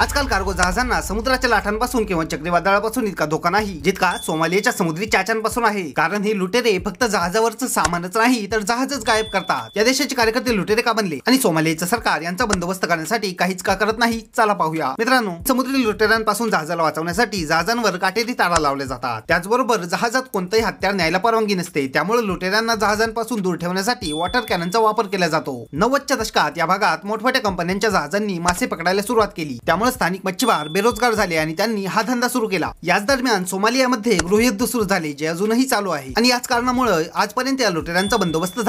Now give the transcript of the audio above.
आजकाल कार्गो जहाजांना समुद्राच्या लाटांपासून किंवा चक्रीवादळापासून इतका धोका नाही जितका सोमालियाच्या समुद्री चाच्यांपासून आहे कारण हे लुटेरे फक्त जहाजावरच सामानच नाही तर जहाजच गायब करतात या देशाचे कार्यकर्ते लुटेरे का बनले आणि सोमालियाचं सरकार यांचा बंदोबस्त करण्यासाठी काहीच का करत नाही चला पाहूया मित्रांनो समुद्री लुटेऱ्यांपासून जहाजाला वाचवण्यासाठी जहाजांवर काटेरी तारा लावल्या जातात त्याचबरोबर जहाजात कोणतंही हत्यार न्यायला परवानगी नसते त्यामुळे लुटेऱ्यांना जहाजांपासून दूर ठेवण्यासाठी वॉटर कॅननचा वापर केला जातो नव्वदच्या दशकात या भागात मोठमोठ्या कंपन्यांच्या जहाजांनी मासे पकडायला सुरुवात केली त्यामुळे स्थानिक मच्छीमार बेरोजगार झाले आणि त्यांनी हा धंदा सुरू केला याच दरम्यान सोमालियामध्ये गृहयुद्ध सुरू झाले जे अजूनही चालू आहे आणि याच कारणामुळे आजपर्यंत या लुटेऱ्यांचा बंदोबस्त झाला